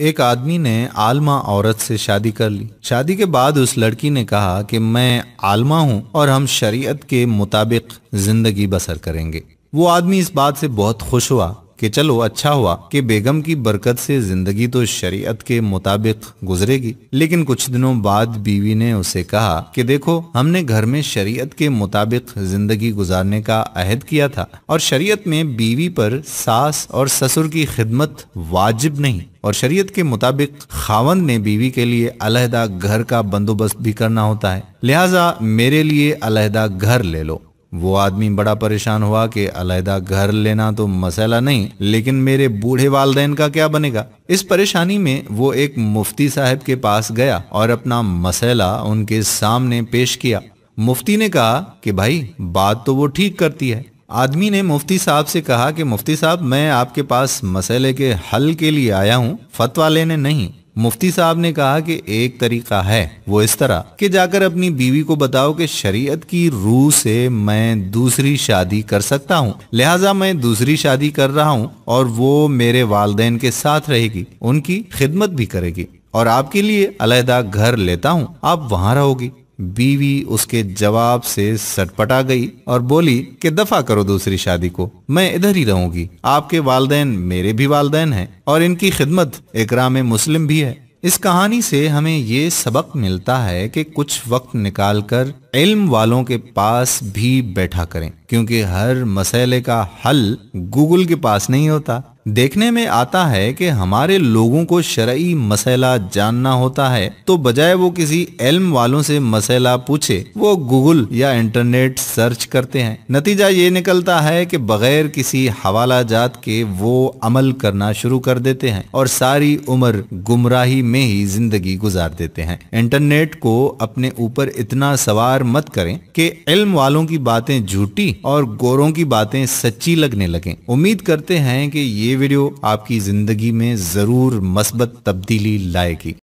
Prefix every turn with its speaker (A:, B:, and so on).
A: एक आदमी ने आलमा औरत से शादी कर ली शादी के बाद उस लड़की ने कहा कि मैं आलमा हूं और हम शरीयत के मुताबिक जिंदगी बसर करेंगे वो आदमी इस बात से बहुत खुश हुआ कि चलो अच्छा हुआ कि बेगम की बरकत से जिंदगी तो शरीयत के मुताबिक गुजरेगी लेकिन कुछ दिनों बाद बीवी ने उसे कहा कि देखो हमने घर में शरीयत के मुताबिक जिंदगी गुजारने का अहद किया था और शरीयत में बीवी पर सास और ससुर की खिदमत वाजिब नहीं और शरीयत के मुताबिक खावंद ने बीवी के लिए अलहदा घर का बंदोबस्त भी करना होता है लिहाजा मेरे लिए अलहदा घर ले लो वो आदमी बड़ा परेशान हुआ कि अलहदा घर लेना तो मसला नहीं लेकिन मेरे बूढ़े वालदेन का क्या बनेगा इस परेशानी में वो एक मुफ्ती साहब के पास गया और अपना मसला उनके सामने पेश किया मुफ्ती ने कहा कि भाई बात तो वो ठीक करती है आदमी ने मुफ्ती साहब से कहा कि मुफ्ती साहब मैं आपके पास मसले के हल के लिए आया हूँ फतवा लेने नहीं मुफ्ती साहब ने कहा कि एक तरीका है वो इस तरह कि जाकर अपनी बीवी को बताओ कि शरीयत की रूह से मैं दूसरी शादी कर सकता हूँ लिहाजा मैं दूसरी शादी कर रहा हूँ और वो मेरे वालदेन के साथ रहेगी उनकी खिदमत भी करेगी और आपके लिए अलहदा घर लेता हूँ आप वहाँ रहोगी बीवी उसके जवाब से सटपटा गई और बोली कि दफा करो दूसरी शादी को मैं इधर ही रहूंगी आपके वालदेन मेरे भी वालदेन हैं और इनकी खिदमत इकराम मुस्लिम भी है इस कहानी से हमें ये सबक मिलता है कि कुछ वक्त निकालकर इल्म वालों के पास भी बैठा करें क्योंकि हर मसले का हल गूगल के पास नहीं होता देखने में आता है कि हमारे लोगों को शरा मसला जानना होता है तो बजाय वो किसी एल्म वालों से मसला पूछे वो गूगल या इंटरनेट सर्च करते हैं नतीजा ये निकलता है कि बगैर किसी हवाला जात के वो अमल करना शुरू कर देते हैं और सारी उम्र गुमराही में ही जिंदगी गुजार देते हैं इंटरनेट को अपने ऊपर इतना सवार मत करें कि इल्म वालों की बातें झूठी और गोरों की बातें सच्ची लगने लगे उम्मीद करते हैं कि ये वीडियो आपकी ज़िंदगी में ज़रूर मस्बत तब्दीली लाएगी